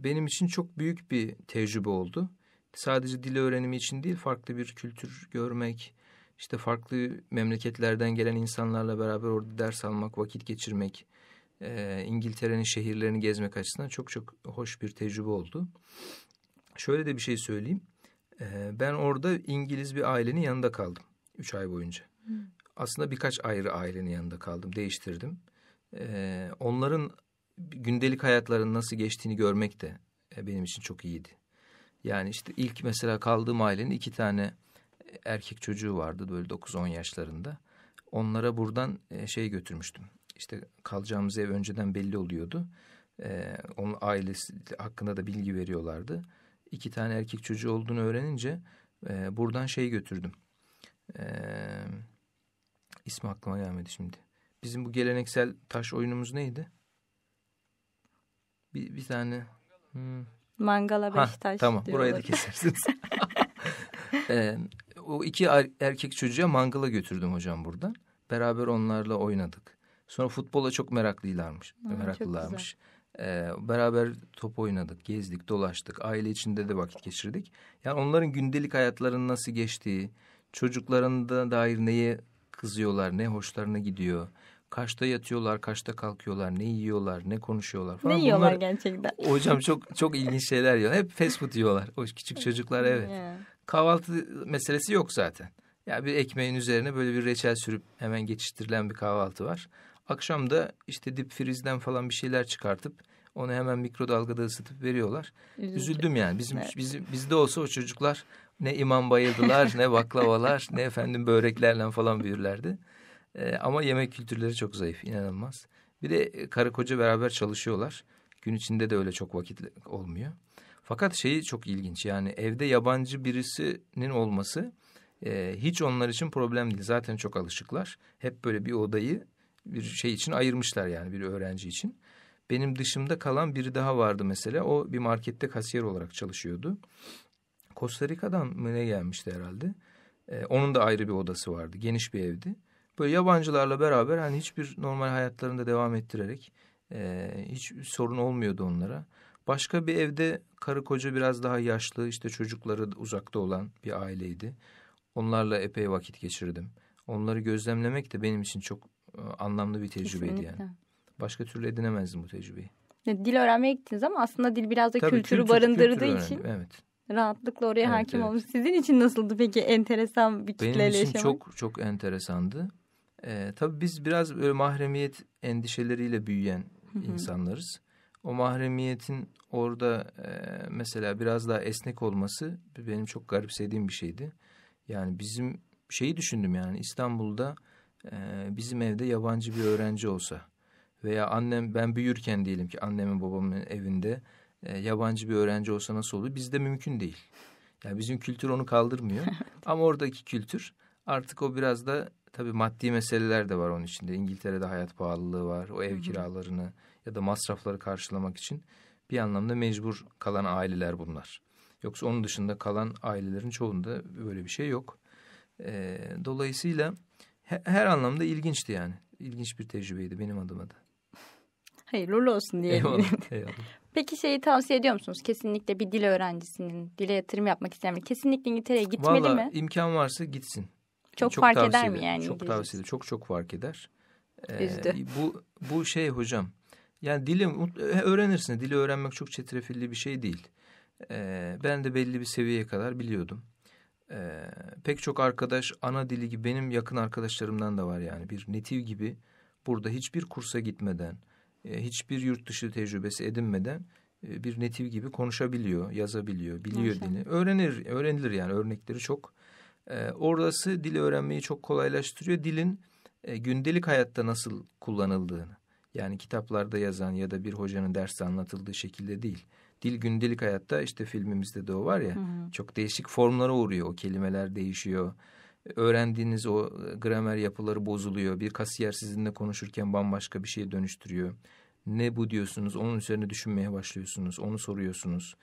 Speaker 2: Benim için çok büyük bir tecrübe oldu. Sadece dil öğrenimi için değil farklı bir kültür görmek, işte farklı memleketlerden gelen insanlarla beraber orada ders almak, vakit geçirmek, İngiltere'nin şehirlerini gezmek açısından çok çok hoş bir tecrübe oldu. Şöyle de bir şey söyleyeyim ee, ben orada İngiliz bir ailenin yanında kaldım. Üç ay boyunca. Hı. Hmm. Aslında birkaç ayrı ailenin yanında kaldım. Değiştirdim. Ee, onların gündelik hayatlarının nasıl geçtiğini görmek de e, benim için çok iyiydi. Yani işte ilk mesela kaldığım ailenin iki tane e, erkek çocuğu vardı böyle 9-10 yaşlarında. Onlara buradan e, şey götürmüştüm. İşte kalacağımız ev önceden belli oluyordu. Ee, onun ailesi hakkında da bilgi veriyorlardı iki tane erkek çocuğu olduğunu öğrenince e, buradan şey götürdüm. E, ismi aklıma gelmedi şimdi. Bizim bu geleneksel taş oyunumuz neydi? Bir, bir tane... Hmm.
Speaker 1: Mangala Beşiktaş. Ha, tamam diyorlar. da kesersiniz.
Speaker 2: e, o iki er, erkek çocuğa mangala götürdüm hocam buradan. Beraber onlarla oynadık. Sonra futbola çok meraklılarmış, Ha, meraklılarmış. Çok güzel. Ee, beraber top oynadık, gezdik, dolaştık. Aile içinde de vakit geçirdik. Yani onların gündelik hayatlarının nasıl geçtiği, çocuklarında dair neye kızıyorlar, ne hoşlarına gidiyor. Kaçta yatıyorlar, kaçta kalkıyorlar, ne yiyorlar, ne konuşuyorlar falan. Ne yiyorlar Bunlar, gerçekten? Hocam çok çok ilginç şeyler yiyor. Hep fast food yiyorlar. O küçük çocuklar evet. Kahvaltı meselesi yok zaten. Ya yani bir ekmeğin üzerine böyle bir reçel sürüp hemen geçiştirilen bir kahvaltı var. Akşam da işte dip frizden falan bir şeyler çıkartıp onu hemen mikrodalgada ısıtıp veriyorlar. Üzüldüm, Üzüldüm yani. Bizim evet. bizim bizde olsa o çocuklar ne imam bayıldılar, ne baklavalar, ne efendim böreklerle falan büyürlerdi. Ee, ama yemek kültürleri çok zayıf, inanılmaz. Bir de e, karı koca beraber çalışıyorlar. Gün içinde de öyle çok vakit olmuyor. Fakat şeyi çok ilginç yani evde yabancı birisinin olması e, hiç onlar için problem değil. Zaten çok alışıklar. Hep böyle bir odayı bir şey için ayırmışlar yani bir öğrenci için. Benim dışımda kalan biri daha vardı mesela. O bir markette kasiyer olarak çalışıyordu. Costa Rica'dan mı ne gelmişti herhalde. Ee, onun da ayrı bir odası vardı. Geniş bir evdi. Böyle yabancılarla beraber hani hiçbir normal hayatlarında devam ettirerek e, hiç sorun olmuyordu onlara. Başka bir evde karı koca biraz daha yaşlı işte çocukları uzakta olan bir aileydi. Onlarla epey vakit geçirdim. Onları gözlemlemek de benim için çok e, anlamlı bir tecrübeydi Kesinlikle. yani. Başka türlü edinemezdim bu tecrübeyi.
Speaker 1: Dil öğrenmeye gittiniz ama aslında dil biraz da Tabii, kültürü kültür, barındırdığı kültür için. Evet. Rahatlıkla oraya evet, hakim evet. olmuş. Sizin için nasıldı peki enteresan bir kitleyle yaşamak? Benim için yaşamak?
Speaker 2: çok çok enteresandı. Ee, tabii biz biraz böyle mahremiyet endişeleriyle büyüyen Hı-hı. insanlarız. O mahremiyetin orada e, mesela biraz daha esnek olması benim çok garipsediğim bir şeydi. Yani bizim şeyi düşündüm yani İstanbul'da e, bizim evde yabancı bir öğrenci olsa veya annem ben büyürken diyelim ki annemin babamın evinde e, yabancı bir öğrenci olsa nasıl olur? Bizde mümkün değil. Yani bizim kültür onu kaldırmıyor. Ama oradaki kültür artık o biraz da tabii maddi meseleler de var onun içinde. İngiltere'de hayat pahalılığı var. O ev kiralarını ya da masrafları karşılamak için bir anlamda mecbur kalan aileler bunlar. Yoksa onun dışında kalan ailelerin çoğunda böyle bir şey yok. Ee, dolayısıyla her, her anlamda ilginçti yani. İlginç bir tecrübeydi benim adıma da.
Speaker 1: Hayır, rol olsun diye. Eyvallah, eyvallah. Peki şeyi tavsiye ediyor musunuz? Kesinlikle bir dil öğrencisinin dile yatırım yapmak isteyen kesinlikle İngiltere'ye gitmeli Vallahi, mi? Valla
Speaker 2: imkan varsa gitsin. Çok, çok fark eder mi yani? Çok tavsiye ederim. Çok çok fark eder. Ee, Bu, bu şey hocam. Yani dili e, öğrenirsin. Dili öğrenmek çok çetrefilli bir şey değil. Ee, ben de belli bir seviyeye kadar biliyordum. Ee, pek çok arkadaş ana dili gibi benim yakın arkadaşlarımdan da var yani. Bir netiv gibi burada hiçbir kursa gitmeden e, hiçbir yurt dışı tecrübesi edinmeden e, bir netiv gibi konuşabiliyor, yazabiliyor, biliyor Maşallah. dili. Öğrenir, öğrenilir yani örnekleri çok. E, orası dili öğrenmeyi çok kolaylaştırıyor. Dilin gündelik hayatta nasıl kullanıldığını. Yani kitaplarda yazan ya da bir hocanın derste anlatıldığı şekilde değil. Dil gündelik hayatta işte filmimizde de o var ya hı hı. çok değişik formlara uğruyor. O kelimeler değişiyor. Öğrendiğiniz o gramer yapıları bozuluyor. Bir kasiyer sizinle konuşurken bambaşka bir şeye dönüştürüyor ne bu diyorsunuz, onun üzerine düşünmeye başlıyorsunuz, onu soruyorsunuz.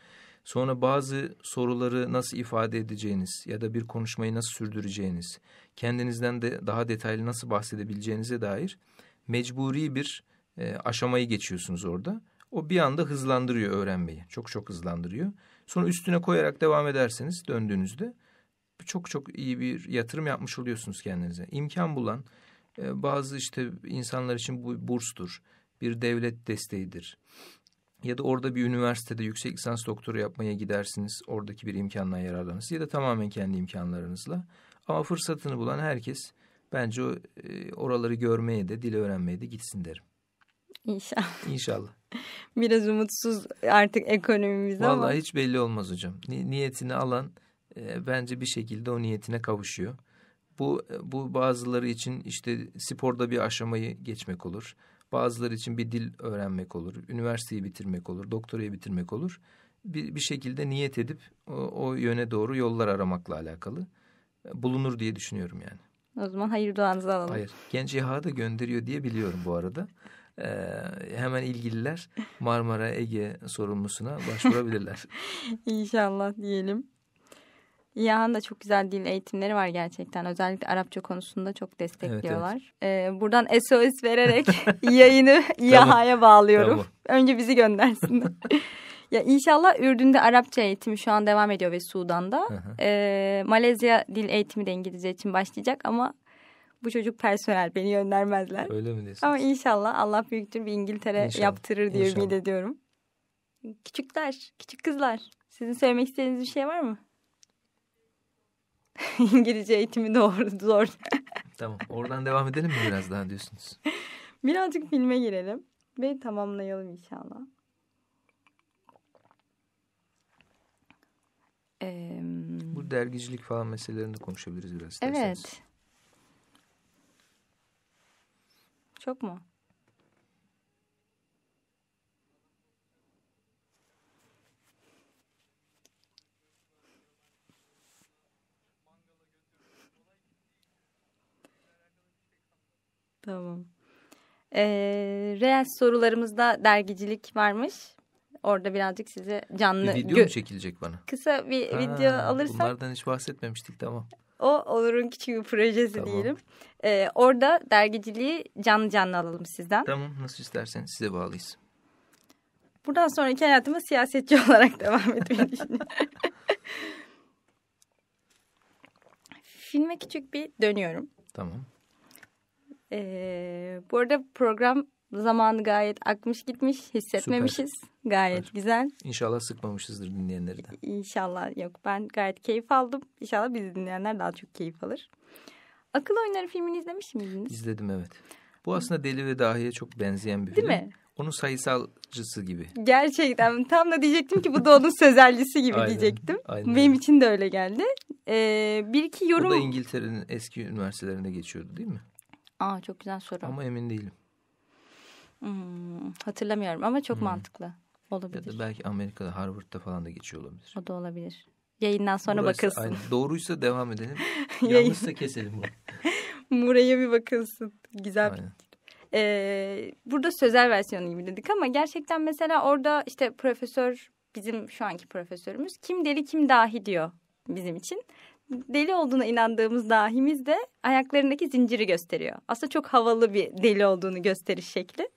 Speaker 2: Sonra bazı soruları nasıl ifade edeceğiniz ya da bir konuşmayı nasıl sürdüreceğiniz, kendinizden de daha detaylı nasıl bahsedebileceğinize dair mecburi bir e, aşamayı geçiyorsunuz orada. O bir anda hızlandırıyor öğrenmeyi, çok çok hızlandırıyor. Sonra üstüne koyarak devam ederseniz döndüğünüzde çok çok iyi bir yatırım yapmış oluyorsunuz kendinize. İmkan bulan e, bazı işte insanlar için bu burstur bir devlet desteğidir. Ya da orada bir üniversitede yüksek lisans doktora yapmaya gidersiniz. Oradaki bir imkandan yararlanırsınız. Ya da tamamen kendi imkanlarınızla. Ama fırsatını bulan herkes bence o, e, oraları görmeye de, dili öğrenmeye de gitsin derim.
Speaker 1: İnşallah. İnşallah. Biraz umutsuz artık ekonomimiz ama. Vallahi
Speaker 2: hiç belli olmaz hocam. Ni niyetini alan e, bence bir şekilde o niyetine kavuşuyor. Bu, e, bu bazıları için işte sporda bir aşamayı geçmek olur. Bazıları için bir dil öğrenmek olur, üniversiteyi bitirmek olur, doktorayı bitirmek olur. Bir, bir şekilde niyet edip o, o yöne doğru yollar aramakla alakalı e, bulunur diye düşünüyorum yani.
Speaker 1: O zaman hayır duanızı alalım. Hayır.
Speaker 2: Genç İHA da gönderiyor diye biliyorum bu arada. Ee, hemen ilgililer Marmara Ege sorumlusuna başvurabilirler.
Speaker 1: İnşallah diyelim. İHA'nın da çok güzel dil eğitimleri var gerçekten. Özellikle Arapça konusunda çok destekliyorlar. Evet, evet. Ee, buradan SOS vererek yayını İHA'ya tamam. bağlıyorum. Tamam. Önce bizi göndersin Ya inşallah Ürdün'de Arapça eğitimi şu an devam ediyor ve Sudan'da. Ee, Malezya dil eğitimi de İngilizce için başlayacak ama bu çocuk personel beni göndermezler. Öyle mi diyorsunuz? Ama inşallah Allah büyüktür bir İngiltere inşallah. yaptırır diye inşallah. ümit ediyorum. Küçükler, küçük kızlar. Sizin söylemek istediğiniz bir şey var mı? İngilizce eğitimi doğru zor.
Speaker 2: tamam oradan devam edelim mi biraz daha diyorsunuz?
Speaker 1: Birazcık filme girelim ve tamamlayalım inşallah. Ee,
Speaker 2: Bu dergicilik falan meselelerini konuşabiliriz biraz. Evet.
Speaker 1: Derseniz. Çok mu? Tamam. Ee, reel sorularımızda dergicilik varmış. Orada birazcık size canlı... Bir video mu çekilecek bana? Kısa bir ha, video alırsam...
Speaker 2: Bunlardan hiç bahsetmemiştik tamam.
Speaker 1: O olurun küçük bir projesi tamam. diyelim. Ee, orada dergiciliği canlı canlı alalım sizden.
Speaker 2: Tamam nasıl isterseniz size bağlıyız.
Speaker 1: Buradan sonraki hayatıma siyasetçi olarak devam etmeyi düşünüyorum. Filme küçük bir dönüyorum. Tamam. Ee, bu arada program zamanı gayet akmış gitmiş hissetmemişiz. Süper. Gayet Süper. güzel.
Speaker 2: İnşallah sıkmamışızdır dinleyenleri de.
Speaker 1: İnşallah yok ben gayet keyif aldım. İnşallah biz dinleyenler daha çok keyif alır. Akıl Oyunları filmini izlemiş miydiniz?
Speaker 2: İzledim evet. Bu aslında Deli ve Dahi'ye çok benzeyen bir Değil film. Değil mi? Onun sayısalcısı gibi.
Speaker 1: Gerçekten tam da diyecektim ki bu da onun sözelcisi gibi aynen, diyecektim. Aynen. Benim için de öyle geldi. Ee, bir iki yorum... O da
Speaker 2: İngiltere'nin eski üniversitelerinde geçiyordu değil
Speaker 1: mi? Aa çok güzel soru. Ama emin değilim. Hmm, hatırlamıyorum ama çok hmm. mantıklı olabilir. Ya da
Speaker 2: belki Amerika'da Harvard'da falan da geçiyor
Speaker 1: olabilir. O da olabilir. Yayından sonra Burası, bakılsın. Aynen.
Speaker 2: Doğruysa devam edelim. Yanlışsa keselim bunu.
Speaker 1: Buraya bir bakılsın. Güzel aynen. bir ee, burada sözel versiyonu gibi dedik ama gerçekten mesela orada işte profesör bizim şu anki profesörümüz kim deli kim dahi diyor bizim için deli olduğuna inandığımız dahimiz de ayaklarındaki zinciri gösteriyor. Aslında çok havalı bir deli olduğunu gösteriş şekli.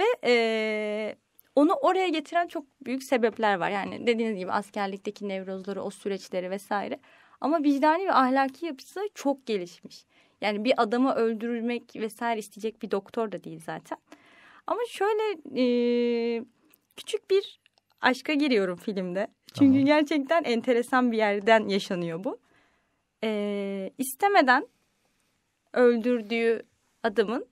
Speaker 1: Ve e, onu oraya getiren çok büyük sebepler var. Yani dediğiniz gibi askerlikteki nevrozları, o süreçleri vesaire. Ama vicdani ve ahlaki yapısı çok gelişmiş. Yani bir adamı öldürmek vesaire isteyecek bir doktor da değil zaten. Ama şöyle e, küçük bir aşka giriyorum filmde. Çünkü Aha. gerçekten enteresan bir yerden yaşanıyor bu e, istemeden öldürdüğü adamın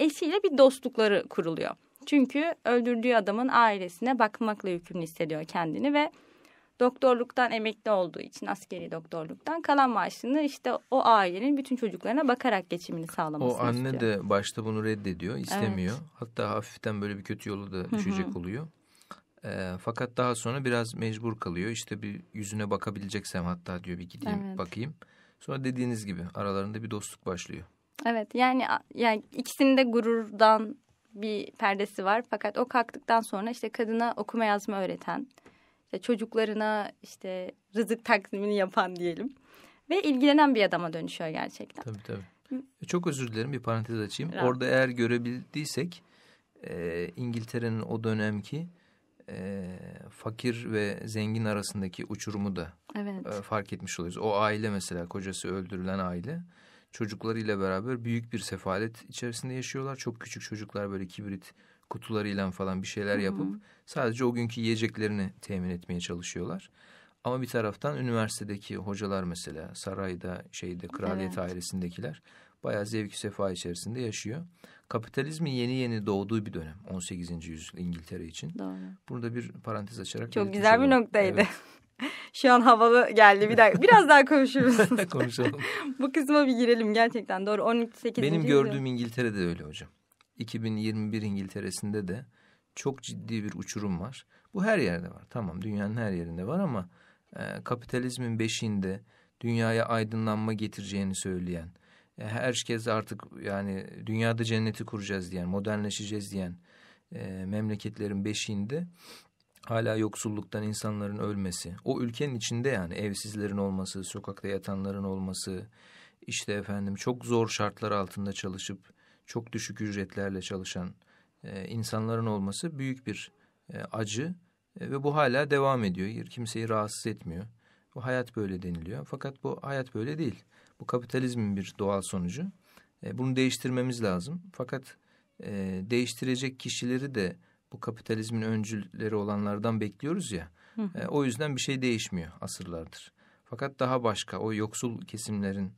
Speaker 1: eşiyle bir dostlukları kuruluyor. Çünkü öldürdüğü adamın ailesine bakmakla yükümlü hissediyor kendini ve doktorluktan emekli olduğu için askeri doktorluktan kalan maaşını işte o ailenin bütün çocuklarına bakarak geçimini sağlamasını O anne istiyor. de başta
Speaker 2: bunu reddediyor, istemiyor. Evet. Hatta hafiften böyle bir kötü yolu da düşecek oluyor. E, fakat daha sonra biraz mecbur kalıyor. İşte bir yüzüne bakabileceksem hatta diyor bir gideyim evet. bakayım. Sonra dediğiniz gibi aralarında bir dostluk başlıyor.
Speaker 1: Evet yani yani ikisinin gururdan bir perdesi var. Fakat o kalktıktan sonra işte kadına okuma yazma öğreten, işte çocuklarına işte rızık taksimini yapan diyelim. Ve ilgilenen bir adama dönüşüyor gerçekten. Tabii
Speaker 2: tabii. E, çok özür dilerim bir parantez açayım. Rahat. Orada eğer görebildiysek e, İngiltere'nin o dönemki e, fakir ve zengin arasındaki uçurumu da evet. e, fark etmiş oluyoruz. O aile mesela kocası öldürülen aile çocuklarıyla beraber büyük bir sefalet içerisinde yaşıyorlar. Çok küçük çocuklar böyle kibrit kutularıyla falan bir şeyler yapıp Hı -hı. sadece o günkü yiyeceklerini temin etmeye çalışıyorlar. Ama bir taraftan üniversitedeki hocalar mesela sarayda şeyde kraliyet evet. ailesindekiler bayağı zevk sefa içerisinde yaşıyor. Kapitalizmin yeni yeni doğduğu bir dönem 18. yüzyıl İngiltere için. Doğru. Bunu bir parantez açarak. Çok güzel olalım. bir noktaydı. Evet.
Speaker 1: Şu an havalı geldi bir dakika. Biraz daha konuşuruz. Konuşalım. Bu kısma bir girelim gerçekten doğru. 18. Benim yüzyıl. gördüğüm
Speaker 2: de öyle hocam. 2021 İngiltere'sinde de çok ciddi bir uçurum var. Bu her yerde var. Tamam dünyanın her yerinde var ama e, kapitalizmin beşiğinde dünyaya aydınlanma getireceğini söyleyen herkes artık yani dünyada cenneti kuracağız diyen, modernleşeceğiz diyen e, memleketlerin beşiğinde hala yoksulluktan insanların ölmesi, o ülkenin içinde yani evsizlerin olması, sokakta yatanların olması, işte efendim çok zor şartlar altında çalışıp çok düşük ücretlerle çalışan e, insanların olması büyük bir e, acı e, ve bu hala devam ediyor. Kimseyi rahatsız etmiyor. Bu hayat böyle deniliyor. Fakat bu hayat böyle değil. Bu kapitalizmin bir doğal sonucu. E, bunu değiştirmemiz lazım. Fakat e, değiştirecek kişileri de bu kapitalizmin öncüleri olanlardan bekliyoruz ya. E, o yüzden bir şey değişmiyor asırlardır. Fakat daha başka o yoksul kesimlerin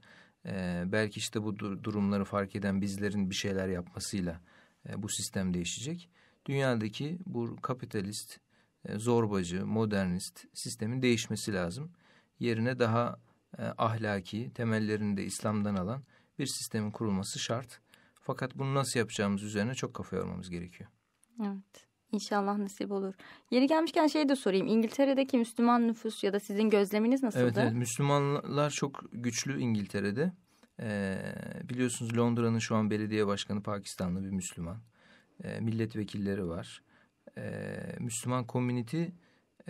Speaker 2: e, belki işte bu dur durumları fark eden bizlerin bir şeyler yapmasıyla e, bu sistem değişecek. Dünyadaki bu kapitalist, e, zorbacı, modernist sistemin değişmesi lazım. Yerine daha e, ahlaki temellerini de İslam'dan alan bir sistemin kurulması şart. Fakat bunu nasıl yapacağımız üzerine çok kafa yormamız gerekiyor.
Speaker 1: Evet. İnşallah nasip olur. Yeri gelmişken şey de sorayım. İngiltere'deki Müslüman nüfus ya da sizin gözleminiz nasıldı? Evet, evet.
Speaker 2: Müslümanlar çok güçlü İngiltere'de. Ee, biliyorsunuz Londra'nın şu an belediye başkanı Pakistanlı bir Müslüman. Ee, milletvekilleri var. Ee, Müslüman komüniti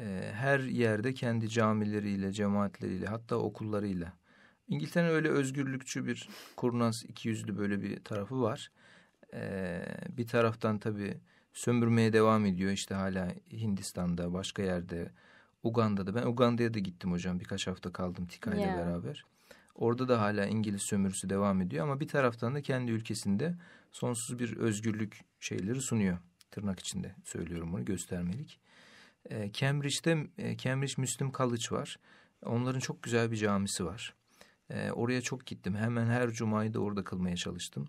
Speaker 2: ee, her yerde kendi camileriyle, cemaatleriyle hatta okullarıyla. İngiltere'nin öyle özgürlükçü bir kurnaz iki yüzlü böyle bir tarafı var. E, bir taraftan tabii sömürmeye devam ediyor işte hala Hindistan'da başka yerde Uganda'da ben Uganda'ya da gittim hocam birkaç hafta kaldım Tika ile yeah. beraber. Orada da hala İngiliz sömürüsü devam ediyor ama bir taraftan da kendi ülkesinde sonsuz bir özgürlük şeyleri sunuyor. Tırnak içinde söylüyorum bunu göstermelik. E, Cambridge'de e, Cambridge Müslüm College var. Onların çok güzel bir camisi var. Ee, oraya çok gittim. Hemen her cumayı da orada kılmaya çalıştım.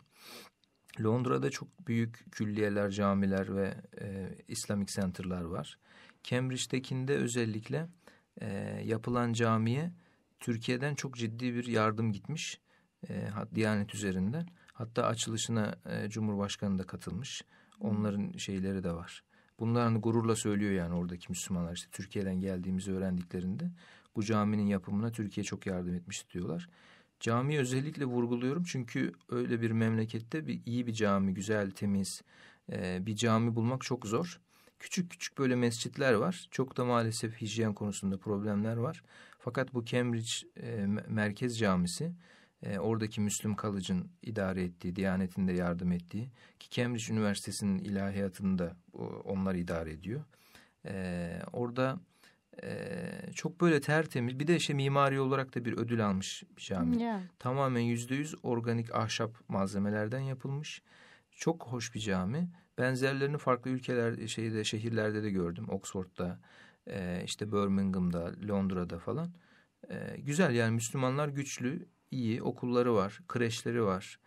Speaker 2: Londra'da çok büyük külliyeler, camiler ve e, Islamic Center'lar var. Cambridge'dekinde özellikle e, yapılan camiye Türkiye'den çok ciddi bir yardım gitmiş. E, Diyanet üzerinden. Hatta açılışına e, Cumhurbaşkanı da katılmış. Onların şeyleri de var. Bunlar hani gururla söylüyor yani oradaki Müslümanlar işte Türkiye'den geldiğimizi öğrendiklerinde bu caminin yapımına Türkiye çok yardım etmiş diyorlar. Camiyi özellikle vurguluyorum çünkü öyle bir memlekette bir iyi bir cami, güzel, temiz e, bir cami bulmak çok zor. Küçük küçük böyle mescitler var. Çok da maalesef hijyen konusunda problemler var. Fakat bu Cambridge e, Merkez Camisi e, oradaki Müslüm Kalıcın idare ettiği, Diyanet'in de yardım ettiği ki Cambridge Üniversitesi'nin ilahiyatını da onlar idare ediyor. E, orada e, çok böyle tertemiz bir de şey mimari olarak da bir ödül almış bir cami. Yeah. Tamamen yüzde yüz organik ahşap malzemelerden yapılmış. Çok hoş bir cami. Benzerlerini farklı ülkeler, şeyde, şehirlerde de gördüm. Oxford'da, e, işte Birmingham'da, Londra'da falan. E, güzel yani Müslümanlar güçlü, iyi okulları var, kreşleri var.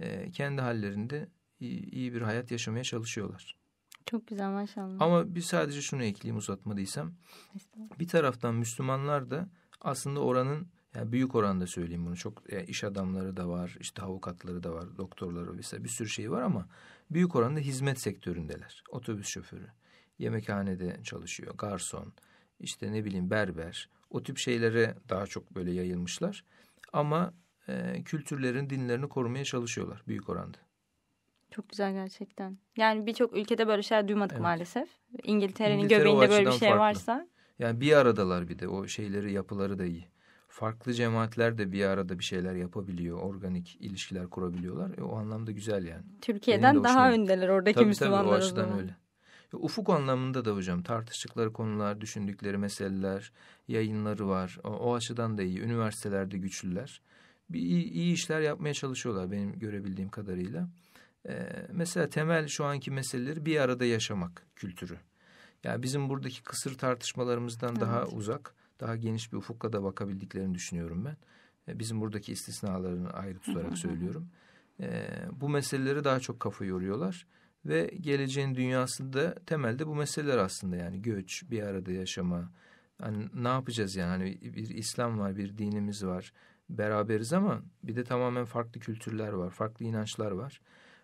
Speaker 2: E, kendi hallerinde iyi, iyi bir hayat yaşamaya çalışıyorlar.
Speaker 1: Çok güzel maşallah. Ama bir
Speaker 2: sadece şunu ekleyeyim uzatmadıysam. Bir taraftan Müslümanlar da aslında oranın yani büyük oranda söyleyeyim bunu. Çok yani iş adamları da var, işte avukatları da var, doktorları vesaire bir sürü şey var ama büyük oranda hizmet sektöründeler. Otobüs şoförü, yemekhanede çalışıyor, garson, işte ne bileyim berber. O tip şeylere daha çok böyle yayılmışlar. Ama e, kültürlerin, dinlerini korumaya çalışıyorlar büyük oranda.
Speaker 1: Çok güzel gerçekten. Yani birçok ülkede böyle şeyler duymadık evet. maalesef. İngiltere'nin İngiltere göbeğinde böyle bir şey farklı. varsa.
Speaker 2: Yani bir aradalar bir de o şeyleri yapıları da iyi. Farklı cemaatler de bir arada bir şeyler yapabiliyor. Organik ilişkiler kurabiliyorlar. E, o anlamda güzel yani. Türkiye'den daha öndeler oradaki tabii, Müslümanlar. Tabii o açıdan öyle. Ufuk anlamında da hocam tartıştıkları konular, düşündükleri meseleler, yayınları var. O, o açıdan da iyi. Üniversitelerde güçlüler. Bir iyi, iyi işler yapmaya çalışıyorlar benim görebildiğim kadarıyla. Ee, mesela temel şu anki meseleleri bir arada yaşamak kültürü. Yani bizim buradaki kısır tartışmalarımızdan evet. daha uzak, daha geniş bir ufukla da bakabildiklerini düşünüyorum ben. Ee, bizim buradaki istisnalarını ayrı tutarak söylüyorum. Ee, bu meseleleri daha çok kafa yoruyorlar ve geleceğin dünyasında temelde bu meseleler aslında yani göç, bir arada yaşama. Hani ne yapacağız yani hani bir İslam var, bir dinimiz var. Beraberiz ama bir de tamamen farklı kültürler var, farklı inançlar var.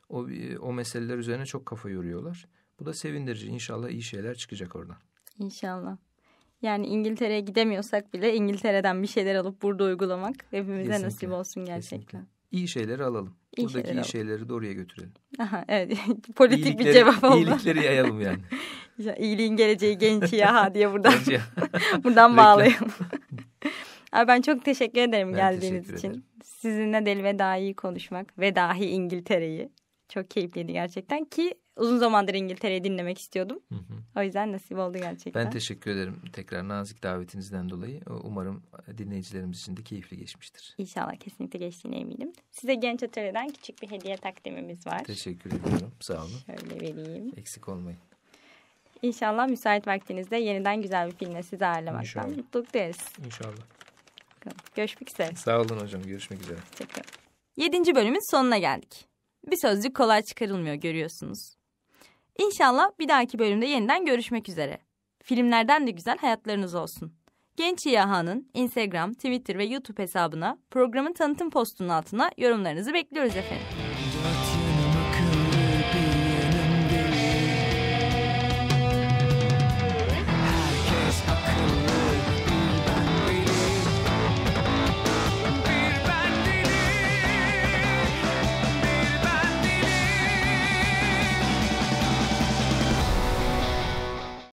Speaker 2: O, o meseleler üzerine çok kafa yoruyorlar. Bu da sevindirici. İnşallah iyi şeyler çıkacak oradan.
Speaker 1: İnşallah. Yani İngiltere'ye gidemiyorsak bile İngiltere'den bir şeyler alıp burada uygulamak hepimize kesinlikle, nasip olsun gerçekten. Kesinlikle.
Speaker 2: İyi şeyleri alalım. Buradaki iyi şeyleri de oraya götürelim.
Speaker 1: Aha, evet politik bir cevap oldu. İyilikleri yayalım yani. İyiliğin geleceği genç ya diye buradan buradan bağlayalım. Abi ben çok teşekkür ederim ben geldiğiniz teşekkür için. Ederim. Sizinle Deli ve Dahi'yi konuşmak ve dahi İngiltere'yi. Çok keyifliydi gerçekten ki uzun zamandır İngiltere'yi dinlemek istiyordum. Hı hı. O yüzden nasip oldu gerçekten. Ben
Speaker 2: teşekkür ederim tekrar nazik davetinizden dolayı. Ee, umarım dinleyicilerimiz için de keyifli geçmiştir.
Speaker 1: İnşallah kesinlikle geçtiğine eminim. Size Genç Atölye'den küçük bir hediye takdimimiz var.
Speaker 2: Teşekkür ediyorum. Sağ olun. Şöyle vereyim. Eksik olmayın.
Speaker 1: İnşallah müsait vaktinizde yeniden güzel bir filmle sizi ağırlamaktan mutluluk deriz. İnşallah. Görüşmek üzere. Sağ
Speaker 2: olun hocam. Görüşmek üzere.
Speaker 1: Teşekkür ederim. Yedinci bölümün sonuna geldik. Bir sözcük kolay çıkarılmıyor görüyorsunuz. İnşallah bir dahaki bölümde yeniden görüşmek üzere. Filmlerden de güzel hayatlarınız olsun. Genç İHA'nın Instagram, Twitter ve YouTube hesabına programın tanıtım postunun altına yorumlarınızı bekliyoruz efendim.